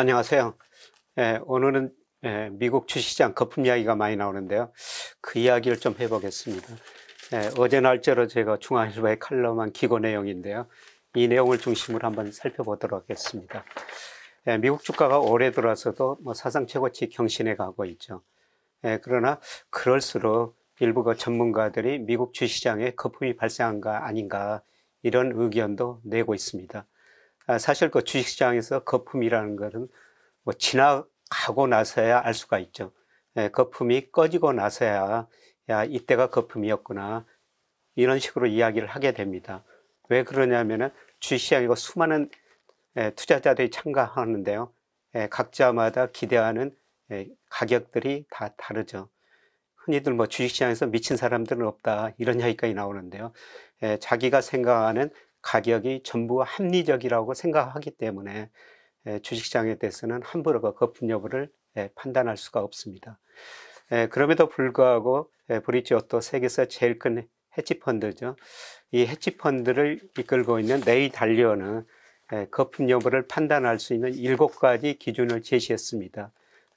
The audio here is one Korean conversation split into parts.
안녕하세요. 예, 오늘은 예, 미국 주시장 거품 이야기가 많이 나오는데요. 그 이야기를 좀 해보겠습니다. 예, 어제 날짜로 제가 중앙일보에 칼럼한 기고 내용인데요. 이 내용을 중심으로 한번 살펴보도록 하겠습니다. 예, 미국 주가가 올해 들어서도 뭐 사상 최고치 경신해 가고 있죠. 예, 그러나 그럴수록 일부 그 전문가들이 미국 주시장에 거품이 발생한가 아닌가 이런 의견도 내고 있습니다. 아, 사실 그 주식시장에서 거품이라는 것은 뭐 지나가고 나서야 알 수가 있죠. 예, 거품이 꺼지고 나서야 야 이때가 거품이었구나 이런 식으로 이야기를 하게 됩니다. 왜 그러냐면은 주식시장이고 수많은 예, 투자자들이 참가하는데요. 예, 각자마다 기대하는 가격들이 다 다르죠. 흔히들 뭐 주식시장에서 미친 사람들은 없다 이런 이야기까지 나오는데요. 자기가 생각하는 가격이 전부 합리적이라고 생각하기 때문에 주식시장에 대해서는 함부로 거품 여부를 판단할 수가 없습니다. 그럼에도 불구하고 브릿지오토 세계에서 제일 큰 헤지펀드죠. 이 헤지펀드를 이끌고 있는 레이 달리어는 거품 여부를 판단할 수 있는 일곱 가지 기준을 제시했습니다.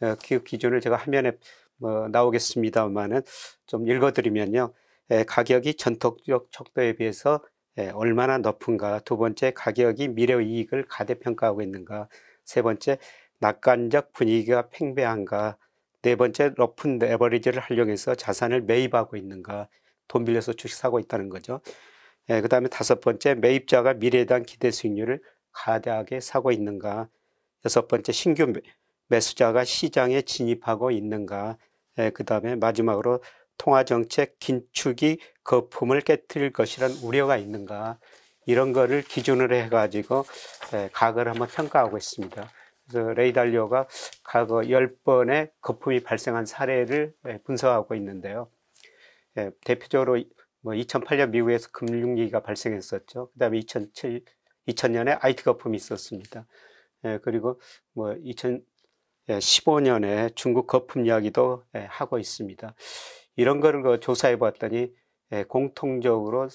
어, 그 기준을 제가 화면에 뭐, 나오겠습니다만은 좀 읽어드리면요. 가격이 전통적 척도에 비해서 예, 얼마나 높은가, 두 번째 가격이 미래 이익을 가대평가하고 있는가, 세 번째 낙관적 분위기가 팽배한가, 네 번째 높은 레버리지를 활용해서 자산을 매입하고 있는가, 돈 빌려서 주식 사고 있다는 거죠. 예, 그 다음에 다섯 번째 매입자가 미래에 대한 기대 수익률을 가대하게 사고 있는가, 여섯 번째 신규 매수자가 시장에 진입하고 있는가, 예, 그 다음에 마지막으로 통화정책 긴축이 거품을 깨뜨릴 것이란 우려가 있는가 이런 거를 기준으로 해가지고 각을 한번 평가하고 있습니다. 그래서 레이달리오가 과거 10번의 거품이 발생한 사례를 분석하고 있는데요. 대표적으로 2008년 뭐 미국에서 금융위기가 발생했었죠. 그 다음에 2007, 0년에 IT 거품이 있었습니다. 그리고 2015년에 뭐 중국 거품 이야기도 하고 있습니다. 이런 거를 그 조사해 봤더니 예, 공통적으로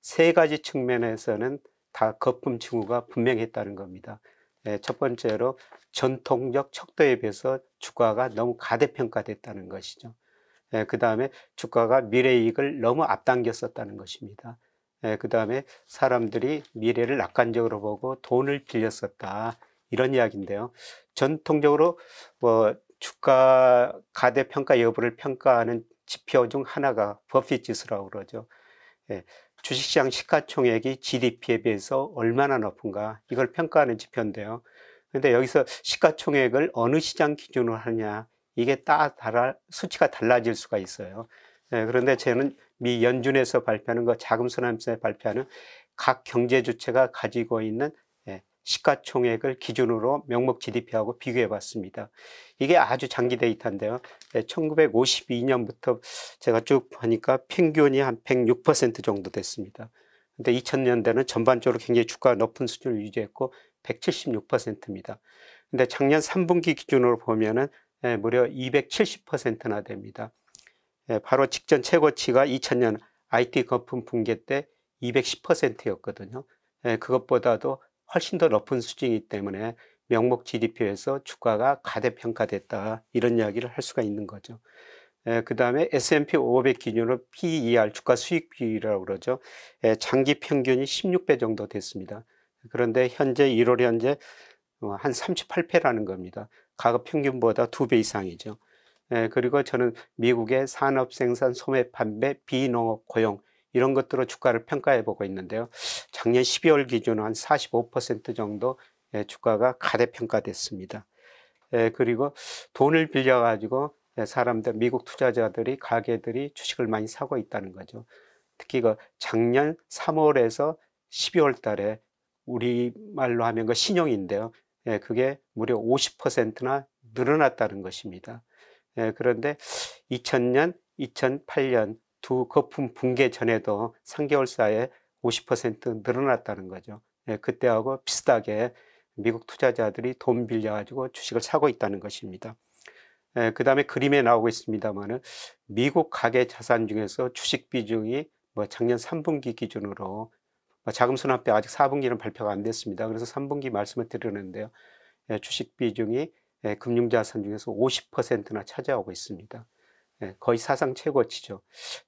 세 가지 측면에서는 다 거품 층후가 분명히 있다는 겁니다. 예, 첫 번째로 전통적 척도에 비해서 주가가 너무 가대평가됐다는 것이죠. 예, 그 다음에 주가가 미래 이익을 너무 앞당겼었다는 것입니다. 그 다음에 사람들이 미래를 낙관적으로 보고 돈을 빌렸었다. 이런 이야기인데요. 전통적으로 뭐 주가 가대평가 여부를 평가하는 지표 중 하나가 버핏 지수라고 그러죠. 예, 주식시장 시가총액이 GDP에 비해서 얼마나 높은가 이걸 평가하는 지표인데요. 그런데 여기서 시가총액을 어느 시장 기준으로 하냐 느 이게 따라 수치가 달라질 수가 있어요. 예, 그런데 저는 미 연준에서 발표하는 거 자금순환세 발표하는 각 경제 주체가 가지고 있는 시가총액을 기준으로 명목 GDP하고 비교해 봤습니다. 이게 아주 장기 데이터인데요. 1952년부터 제가 쭉 보니까 평균이 한 106% 정도 됐습니다. 근데 2000년대는 전반적으로 굉장히 주가가 높은 수준을 유지했고 176%입니다. 근데 작년 3분기 기준으로 보면은 예, 무려 270%나 됩니다. 예, 바로 직전 최고치가 2000년 IT 거품 붕괴 때 210%였거든요. 예, 그것보다도 훨씬 더 높은 수준이기 때문에 명목 GDP에서 주가가 가대평가됐다 이런 이야기를 할 수가 있는 거죠. 예, 그 다음에 S&P 500 기준으로 PER 주가 수익비라고 그러죠. 에, 예, 장기 평균이 16배 정도 됐습니다. 그런데 현재 1월 현재 어, 한 38배라는 겁니다. 가급 평균보다 2배 이상이죠. 에, 예, 그리고 저는 미국의 산업 생산 소매 판매 비농업 고용 이런 것들로 주가를 평가해 보고 있는데요. 작년 12월 기준으로 한 45% 정도 예, 주가가 가대평가됐습니다. 예, 그리고 돈을 빌려가지고 예, 사람들, 미국 투자자들이, 가게들이 주식을 많이 사고 있다는 거죠. 특히 그 작년 3월에서 12월 달에 우리말로 하면 그 신용인데요. 그게 무려 50%나 늘어났다는 것입니다. 그런데 2000년, 2008년 두 거품 붕괴 전에도 3개월 사이에 50% 늘어났다는 거죠. 예, 그때하고 비슷하게 미국 투자자들이 돈 빌려가지고 주식을 사고 있다는 것입니다. 예, 그 다음에 그림에 나오고 있습니다만은 미국 가계 자산 중에서 주식 비중이 뭐 작년 3분기 기준으로 뭐 자금순환표 아직 4분기는 발표가 안 됐습니다. 그래서 3분기 말씀을 드리는데요. 예, 주식 비중이 예, 금융자산 중에서 50%나 차지하고 있습니다. 예, 거의 사상 최고치죠.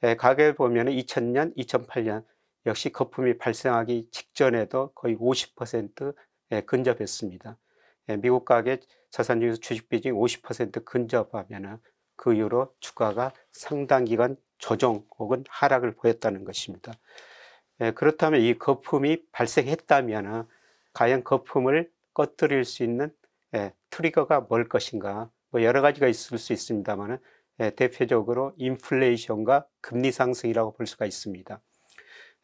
예, 가격을 보면 2000년, 2008년 역시 거품이 발생하기 직전에도 거의 50% 예, 근접했습니다. 미국 가계 자산중에서 주식 비중이 50% 근접하면 그 이후로 주가가 상당 기간 조정 혹은 하락을 보였다는 것입니다. 그렇다면 이 거품이 발생했다면 과연 거품을 꺼뜨릴 수 있는 트리거가 뭘 것인가 뭐 여러 가지가 있을 수 있습니다만 예, 대표적으로 인플레이션과 금리 상승이라고 볼 수가 있습니다.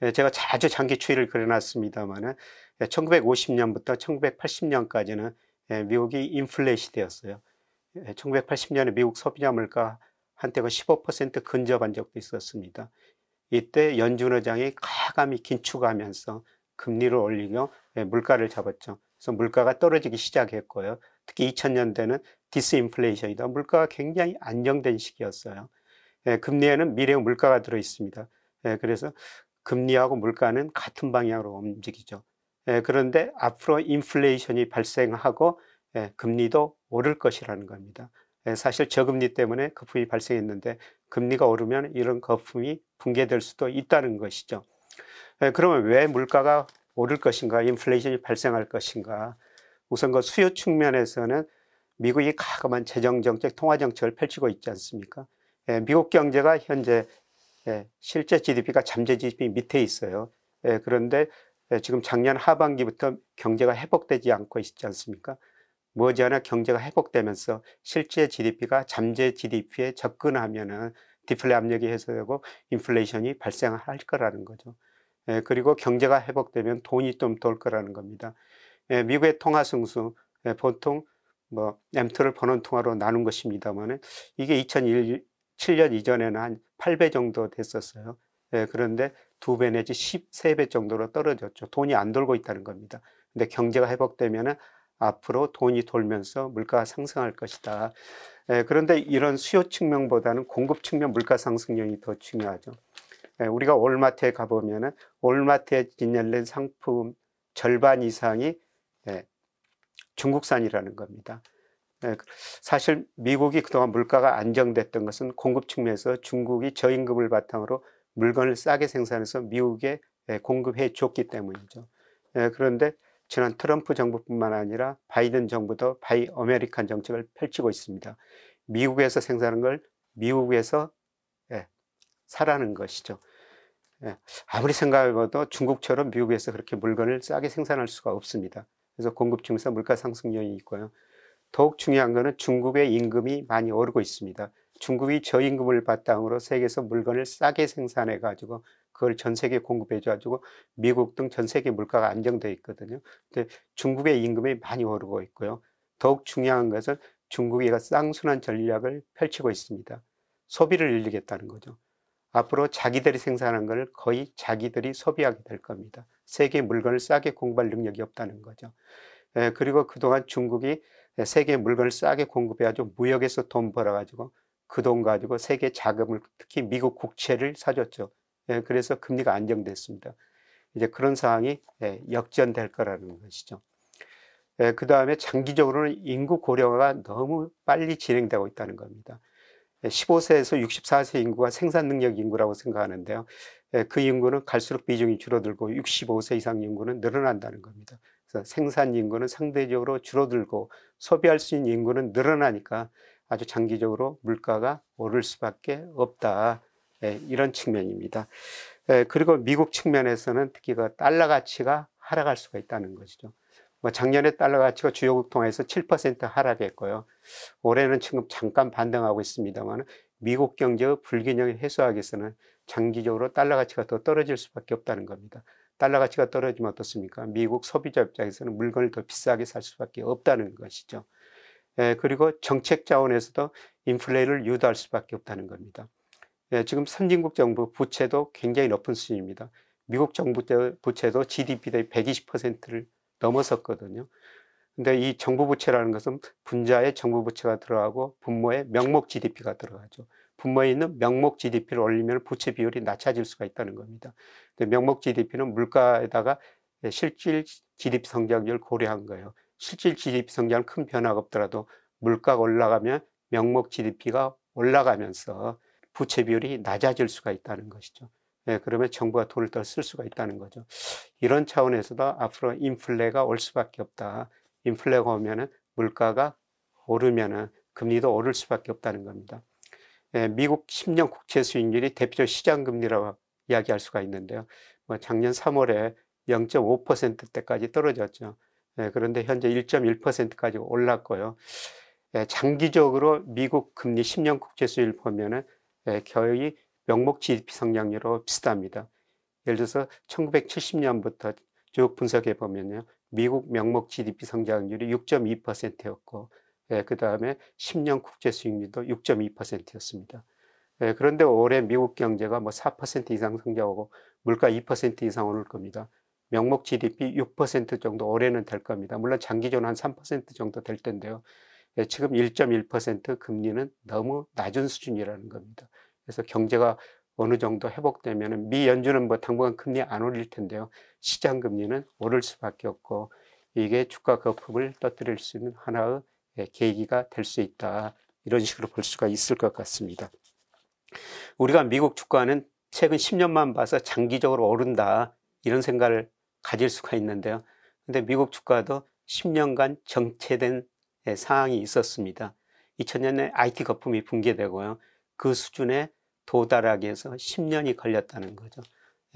예, 제가 자주 장기 추이를 그려놨습니다만 1950년부터 예, 1980년까지는 미국이 인플레 시대였어요. 1980년에 미국 소비자 물가 한때가 15% 근접한 적도 있었습니다. 이때 연준 의장이 과감히 긴축하면서 금리를 올리며 물가를 잡았죠. 그래서 물가가 떨어지기 시작했고요. 특히 2000년대는 디스인플레이션이다. 물가가 굉장히 안정된 시기였어요. 예, 금리에는 미래의 물가가 들어 있습니다. 예, 그래서 금리하고 물가는 같은 방향으로 움직이죠. 예, 그런데 앞으로 인플레이션이 발생하고 예, 금리도 오를 것이라는 겁니다. 예, 사실 저금리 때문에 거품이 발생했는데 금리가 오르면 이런 거품이 붕괴될 수도 있다는 것이죠. 예, 그러면 왜 물가가 오를 것인가 인플레이션이 발생할 것인가 우선 그 수요 측면에서는 미국이 가감한 재정정책, 통화정책을 펼치고 있지 않습니까? 예, 미국 경제가 현재 예, 실제 GDP가 잠재 GDP 밑에 있어요. 예, 그런데 예, 지금 작년 하반기부터 경제가 회복되지 않고 있지 않습니까? 머지않아 경제가 회복되면서 실제 GDP가 잠재 GDP에 접근하면은 디플레 압력이 해소되고 인플레이션이 발생할 거라는 거죠. 예, 그리고 경제가 회복되면 돈이 좀 돌 거라는 겁니다. 예, 미국의 통화 승수 예, 보통 뭐엠2를번는 통화로 나눈 것입니다만 이게 2007년 이전에는 한 8배 정도 됐었어요. 예, 그런데 두 배 내지 13배 정도로 떨어졌죠. 돈이 안 돌고 있다는 겁니다. 근데 경제가 회복되면 앞으로 돈이 돌면서 물가가 상승할 것이다. 그런데 이런 수요 측면보다는 공급 측면 물가 상승률이 더 중요하죠. 우리가 올마트에 가보면 은 월마트에 진열된 상품 절반 이상이 중국산이라는 겁니다. 네, 그 사실 미국이 그동안 물가가 안정됐던 것은 공급 측면에서 중국이 저임금을 바탕으로 물건을 싸게 생산해서 미국에 예, 공급해 줬기 때문이죠. 예, 그런데 지난 트럼프 정부뿐만 아니라 바이든 정부도 바이 어메리칸 정책을 펼치고 있습니다. 미국에서 생산한걸 미국에서 예, 사라는 것이죠. 아무리 생각해봐도 중국처럼 미국에서 그렇게 물건을 싸게 생산할 수가 없습니다. 그래서 공급 증세 물가 상승 요인이 있고요. 더욱 중요한 것은 중국의 임금이 많이 오르고 있습니다. 중국이 저임금을 바탕으로 세계에서 물건을 싸게 생산해 가지고 그걸 전 세계 에 공급해 줘가지고 미국 등 전 세계 물가가 안정돼 있거든요. 근데 중국의 임금이 많이 오르고 있고요. 더욱 중요한 것은 중국이 쌍순환 전략을 펼치고 있습니다. 소비를 늘리겠다는 거죠. 앞으로 자기들이 생산한 것을 거의 자기들이 소비하게 될 겁니다. 세계 물건을 싸게 공급할 능력이 없다는 거죠. 예, 그리고 그동안 중국이 세계 물건을 싸게 공급해가지고 무역에서 돈 벌어가지고 그 돈 가지고 세계 자금을 특히 미국 국채를 사줬죠. 예, 그래서 금리가 안정됐습니다. 이제 그런 상황이 예, 역전될 거라는 것이죠. 그 다음에 장기적으로는 인구 고령화가 너무 빨리 진행되고 있다는 겁니다. 15세에서 64세 인구가 생산 능력 인구라고 생각하는데요. 예, 그 인구는 갈수록 비중이 줄어들고 65세 이상 인구는 늘어난다는 겁니다. 그래서 생산 인구는 상대적으로 줄어들고 소비할 수 있는 인구는 늘어나니까 아주 장기적으로 물가가 오를 수밖에 없다. 예, 이런 측면입니다. 예, 그리고 미국 측면에서는 특히 그 달러 가치가 하락할 수가 있다는 것이죠. 뭐 작년에 달러 가치가 주요국 통해서 7% 하락했고요. 올해는 지금 잠깐 반등하고 있습니다만 미국 경제의 불균형을 해소하기 위해서는 장기적으로 달러 가치가 더 떨어질 수밖에 없다는 겁니다. 달러 가치가 떨어지면 어떻습니까? 미국 소비자 입장에서는 물건을 더 비싸게 살 수밖에 없다는 것이죠. 예, 그리고 정책 자원에서도 인플레이를 유도할 수밖에 없다는 겁니다. 예, 지금 선진국 정부 부채도 굉장히 높은 수준입니다. 미국 정부 부채도 GDP 대비 120%를 넘어섰거든요. 근데 이 정부 부채라는 것은 분자에 정부 부채가 들어가고 분모에 명목 GDP가 들어가죠. 분모에 있는 명목 GDP를 올리면 부채 비율이 낮아질 수가 있다는 겁니다. 근데 명목 GDP는 물가에다가 실질 GDP 성장률 고려한 거예요. 실질 GDP 성장은 큰 변화가 없더라도 물가가 올라가면 명목 GDP가 올라가면서 부채 비율이 낮아질 수가 있다는 것이죠. 예, 그러면 정부가 돈을 더 쓸 수가 있다는 거죠. 이런 차원에서도 앞으로 인플레가 올 수밖에 없다. 인플레가 오면은 물가가 오르면은 금리도 오를 수밖에 없다는 겁니다. 예, 미국 10년 국채 수익률이 대표 시장 금리라고 이야기할 수가 있는데요. 뭐 작년 3월에 0 5때까지 떨어졌죠. 예, 그런데 현재 1.1%까지 올랐고요. 예, 장기적으로 미국 금리 10년 국채 수익률 보면은 예, 거의 명목 GDP 성장률로 비슷합니다. 예를 들어서 1970년부터 쭉 분석해 보면요. 미국 명목 GDP 성장률이 6.2%였고 예, 그 다음에 10년 국제 수익률도 6.2%였습니다. 예, 그런데 올해 미국 경제가 뭐 4% 이상 성장하고 물가 2% 이상 오를 겁니다. 명목 GDP 6% 정도 올해는 될 겁니다. 물론 장기적으로 한 3% 정도 될 텐데요. 예, 지금 1.1% 금리는 너무 낮은 수준이라는 겁니다. 그래서 경제가 어느 정도 회복되면 미 연준은 뭐 당분간 금리 안 올릴 텐데요. 시장 금리는 오를 수밖에 없고 이게 주가 거품을 떠어뜨릴수 있는 하나의 예, 계기가 될 수 있다. 이런 식으로 볼 수가 있을 것 같습니다. 우리가 미국 주가는 최근 10년만 봐서 장기적으로 오른다 이런 생각을 가질 수가 있는데요. 근데 미국 주가도 10년간 정체된 예, 상황이 있었습니다. 2000년에 IT 거품이 붕괴되고요. 그 수준의 도달하기 위해서 10년이 걸렸다는 거죠.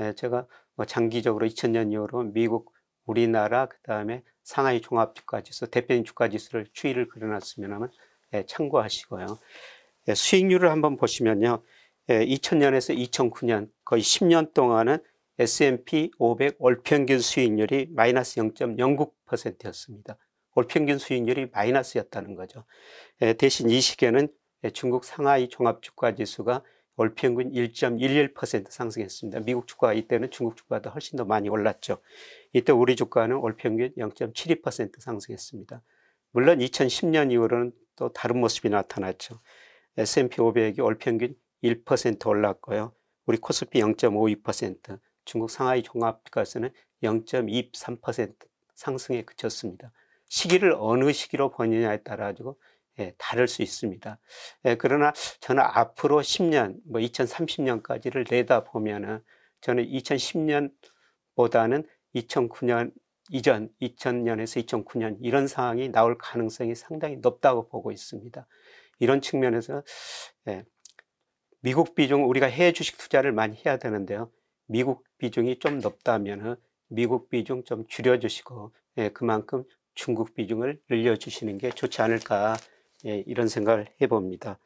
예, 제가 뭐 장기적으로 2000년 이후로 미국, 우리나라, 그 다음에 상하이 종합주가지수, 대표 주가지수를 추이를 그려놨으면 하면 예, 참고하시고요. 예, 수익률을 한번 보시면요. 예, 2000년에서 2009년 거의 10년 동안은 S&P 500 월평균 수익률이 마이너스 0.09%였습니다. 월평균 수익률이 마이너스였다는 거죠. 예, 대신 이 시기에는 예, 중국 상하이 종합주가지수가 올 평균 1.11% 상승했습니다. 미국 주가 이때는 중국 주가보 훨씬 더 많이 올랐죠. 이때 우리 주가는 올 평균 0.72% 상승했습니다. 물론 2010년 이후로는 또 다른 모습이 나타났죠. S&P 500이 올 평균 1% 올랐고요. 우리 코스피 0.52%, 중국 상하이 종합가스는 0.23% 상승에 그쳤습니다. 시기를 어느 시기로 보느냐에 따라 가지고 예, 다를 수 있습니다. 예, 그러나 저는 앞으로 10년, 뭐 2030년까지를 내다보면은 저는 2010년보다는 2009년 이전, 2000년에서 2009년 이런 상황이 나올 가능성이 상당히 높다고 보고 있습니다. 이런 측면에서 예, 미국 비중 우리가 해외 주식 투자를 많이 해야 되는데요. 미국 비중이 좀 높다면은 미국 비중 좀 줄여주시고 예, 그만큼 중국 비중을 늘려주시는 게 좋지 않을까 예, 이런 생각을 해봅니다.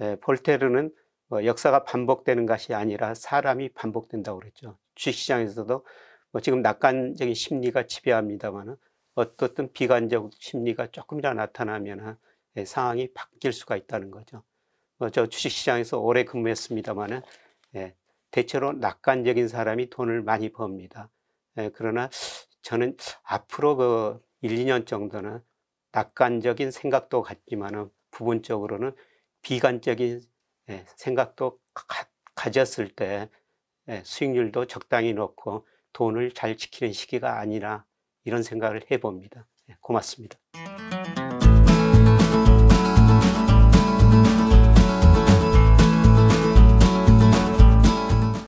예, 볼테르는 뭐 역사가 반복되는 것이 아니라 사람이 반복된다고 그랬죠. 주식시장에서도 뭐 지금 낙관적인 심리가 지배합니다만 어떻든 비관적 심리가 조금이라 나타나면 예, 상황이 바뀔 수가 있다는 거죠. 뭐저 주식시장에서 오래 근무했습니다만 예, 대체로 낙관적인 사람이 돈을 많이 법니다. 예, 그러나 저는 앞으로 그 1, 2년 정도는 낙관적인 생각도 같지만 부분적으로는 비관적인 예, 생각도 가졌을 때 예, 수익률도 적당히 넣고 돈을 잘 지키는 시기가 아니라 이런 생각을 해봅니다. 예, 고맙습니다.